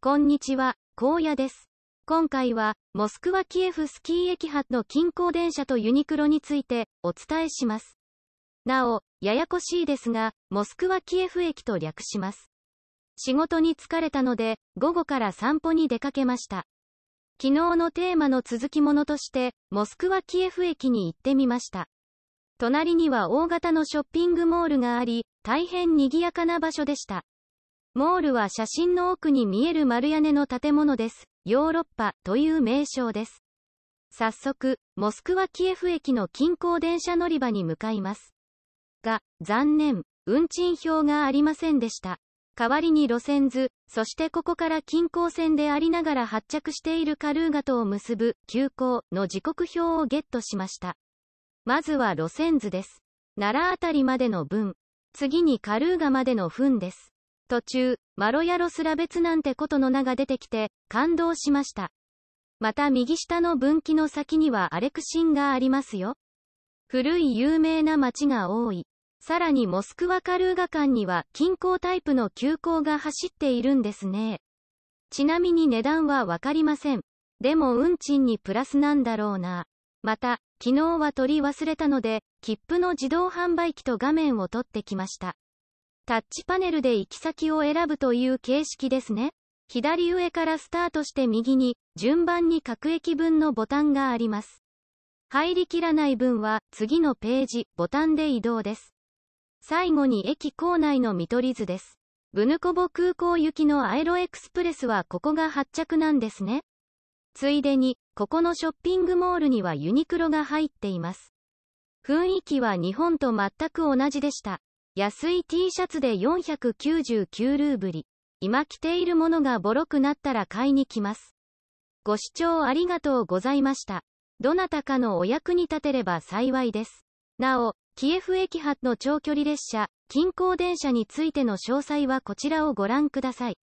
こんにちは、荒野です。今回は、モスクワキエフスキー駅発の近郊電車とユニクロについてお伝えします。なお、ややこしいですが、モスクワキエフ駅と略します。仕事に疲れたので、午後から散歩に出かけました。昨日のテーマの続きものとして、モスクワキエフ駅に行ってみました。隣には大型のショッピングモールがあり、大変賑やかな場所でした。モールは写真の奥に見える丸屋根の建物です。ヨーロッパという名称です。早速、モスクワキエフ駅の近郊電車乗り場に向かいます。が、残念、運賃表がありませんでした。代わりに路線図、そしてここから近郊線でありながら発着しているカルーガとを結ぶ急行の時刻表をゲットしました。まずは路線図です。奈良あたりまでの分。次にカルーガまでの分です。途中、マロヤロスラベツなんてことの名が出てきて、感動しました。また右下の分岐の先にはアレクシンがありますよ。古い有名な街が多い。さらにモスクワカルーガ間には近郊タイプの急行が走っているんですね。ちなみに値段はわかりません。でも運賃にプラスなんだろうな。また、昨日は取り忘れたので、切符の自動販売機と画面を撮ってきました。タッチパネルで行き先を選ぶという形式ですね。左上からスタートして右に、順番に各駅分のボタンがあります。入りきらない分は、次のページ、ボタンで移動です。最後に駅構内の見取り図です。ブヌコボ空港行きのアイロエクスプレスはここが発着なんですね。ついでに、ここのショッピングモールにはユニクロが入っています。雰囲気は日本と全く同じでした。安い T シャツで499ルーブリ。今着ているものがボロくなったら買いに来ます。ご視聴ありがとうございました。どなたかのお役に立てれば幸いです。なお、キエフ駅発の長距離列車、近郊電車についての詳細はこちらをご覧ください。